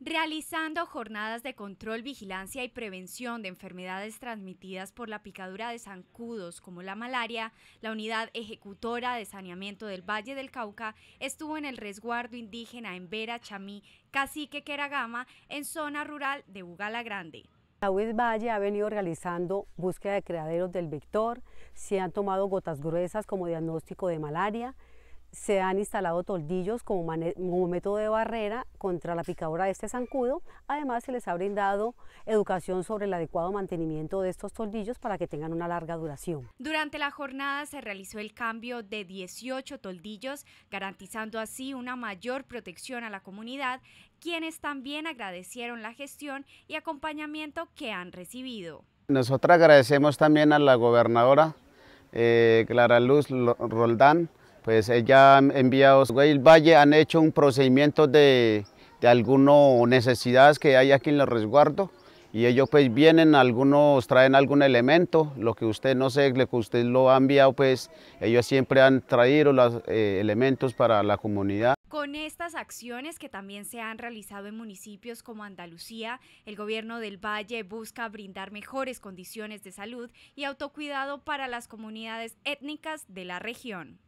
Realizando jornadas de control, vigilancia y prevención de enfermedades transmitidas por la picadura de zancudos como la malaria, la unidad ejecutora de saneamiento del Valle del Cauca estuvo en el resguardo indígena en Vera Chamí, Cacique Queragama, en zona rural de Bugala Grande. La UES Valle ha venido realizando búsqueda de criaderos del vector, se han tomado gotas gruesas como diagnóstico de malaria, se han instalado toldillos como, método de barrera contra la picadura de este zancudo. Además, se les ha brindado educación sobre el adecuado mantenimiento de estos toldillos para que tengan una larga duración. Durante la jornada se realizó el cambio de 18 toldillos, garantizando así una mayor protección a la comunidad, quienes también agradecieron la gestión y acompañamiento que han recibido. Nosotros agradecemos también a la gobernadora eh, Clara Luz Roldán, pues ella enviado, el Valle han hecho un procedimiento de, de algunas necesidades que hay aquí en los resguardo y ellos pues vienen, algunos traen algún elemento, lo que usted no sé, lo que usted lo ha enviado, pues ellos siempre han traído los eh, elementos para la comunidad. Con estas acciones que también se han realizado en municipios como Andalucía, el gobierno del Valle busca brindar mejores condiciones de salud y autocuidado para las comunidades étnicas de la región.